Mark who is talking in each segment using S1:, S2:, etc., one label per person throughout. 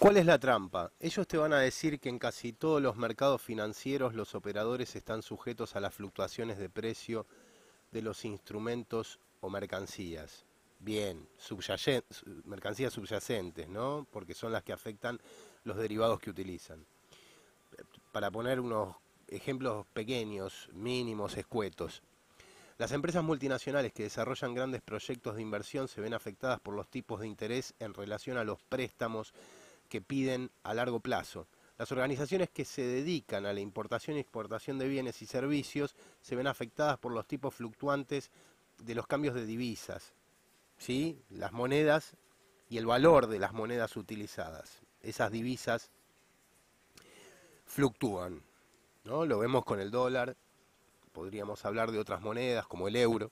S1: ¿Cuál es la trampa? Ellos te van a decir que en casi todos los mercados financieros los operadores están sujetos a las fluctuaciones de precio de los instrumentos o mercancías. Bien, mercancías subyacentes, ¿no? Porque son las que afectan los derivados que utilizan. Para poner unos ejemplos pequeños, mínimos, escuetos. Las empresas multinacionales que desarrollan grandes proyectos de inversión se ven afectadas por los tipos de interés en relación a los préstamos que piden a largo plazo. Las organizaciones que se dedican a la importación y exportación de bienes y servicios se ven afectadas por los tipos fluctuantes de los cambios de divisas, ¿sí? las monedas y el valor de las monedas utilizadas. Esas divisas fluctúan. ¿no? Lo vemos con el dólar, podríamos hablar de otras monedas como el euro.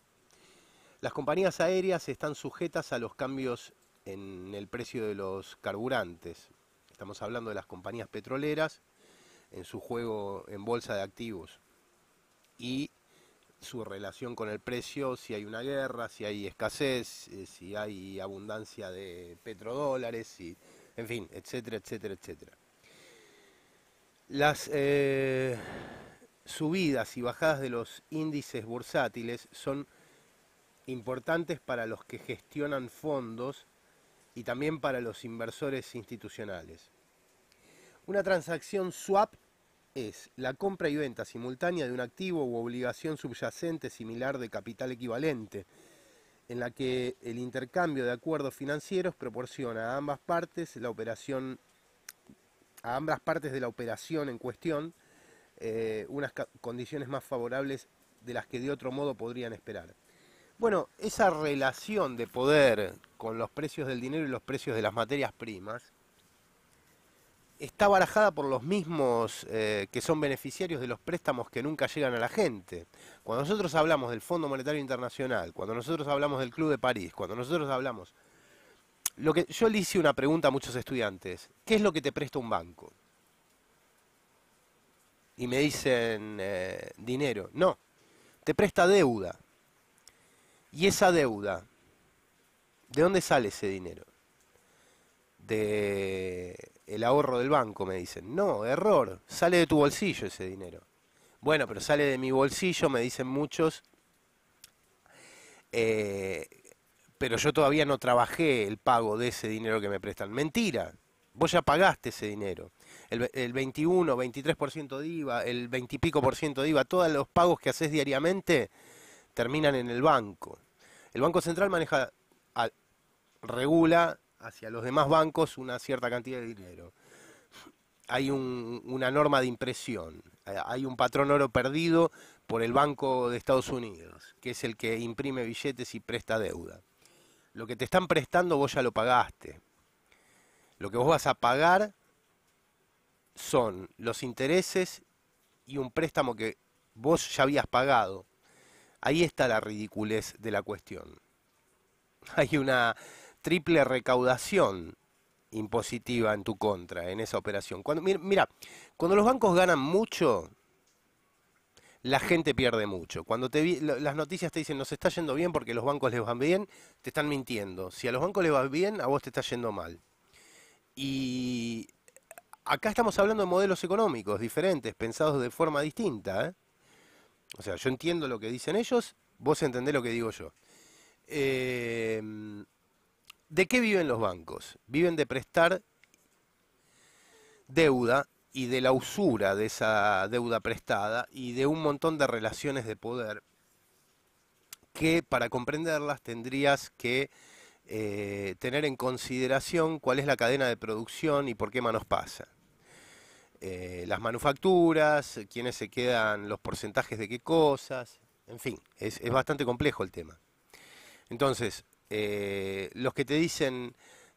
S1: Las compañías aéreas están sujetas a los cambios en el precio de los carburantes. Estamos hablando de las compañías petroleras en su juego en bolsa de activos y su relación con el precio, si hay una guerra, si hay escasez, eh, si hay abundancia de petrodólares, en fin, etcétera, etcétera, etcétera. Las eh, subidas y bajadas de los índices bursátiles son importantes para los que gestionan fondos y también para los inversores institucionales. Una transacción swap es la compra y venta simultánea de un activo u obligación subyacente similar de capital equivalente, en la que el intercambio de acuerdos financieros proporciona a ambas partes la operación a ambas partes de la operación en cuestión eh, unas condiciones más favorables de las que de otro modo podrían esperar. Bueno, esa relación de poder con los precios del dinero y los precios de las materias primas está barajada por los mismos eh, que son beneficiarios de los préstamos que nunca llegan a la gente. Cuando nosotros hablamos del Fondo Monetario Internacional, cuando nosotros hablamos del Club de París, cuando nosotros hablamos lo que yo le hice una pregunta a muchos estudiantes, ¿qué es lo que te presta un banco? Y me dicen eh, dinero. No, te presta deuda. Y esa deuda, ¿de dónde sale ese dinero? De el ahorro del banco, me dicen. No, error, sale de tu bolsillo ese dinero. Bueno, pero sale de mi bolsillo, me dicen muchos. Eh, pero yo todavía no trabajé el pago de ese dinero que me prestan. Mentira, vos ya pagaste ese dinero. El, el 21, 23% de IVA, el 20 y pico por ciento de IVA, todos los pagos que haces diariamente terminan en el banco. El Banco Central maneja, regula hacia los demás bancos una cierta cantidad de dinero. Hay una norma de impresión, eh, hay un patrón oro perdido por el Banco de Estados Unidos, que es el que imprime billetes y presta deuda. Lo que te están prestando vos ya lo pagaste. Lo que vos vas a pagar son los intereses y un préstamo que vos ya habías pagado. Ahí está la ridiculez de la cuestión. Hay una triple recaudación impositiva en tu contra, en esa operación. Cuando, mira, cuando los bancos ganan mucho, la gente pierde mucho. Cuando te, las noticias te dicen, nos está yendo bien porque los bancos les van bien, te están mintiendo. Si a los bancos les va bien, a vos te está yendo mal. Y acá estamos hablando de modelos económicos diferentes, pensados de forma distinta. ¿eh? O sea, yo entiendo lo que dicen ellos, vos entendés lo que digo yo. Eh, ¿De qué viven los bancos? Viven de prestar deuda y de la usura de esa deuda prestada y de un montón de relaciones de poder que para comprenderlas tendrías que eh, tener en consideración cuál es la cadena de producción y por qué manos pasa. Eh, las manufacturas, quiénes se quedan, los porcentajes de qué cosas, en fin, es, ah. bastante complejo el tema. Entonces, eh, los que te dicen,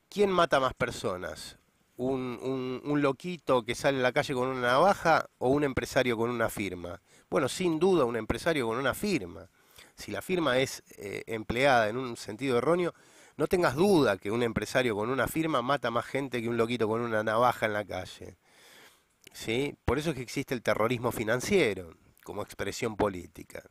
S1: ¿quién mata más personas? Un, un, un, loquito que sale a la calle con una navaja o un empresario con una firma? Bueno, sin duda un empresario con una firma. Si la firma es eh, empleada en un sentido erróneo, no tengas duda que un empresario con una firma mata más gente que un loquito con una navaja en la calle. ¿sí? Por eso es que existe el terrorismo financiero como expresión política.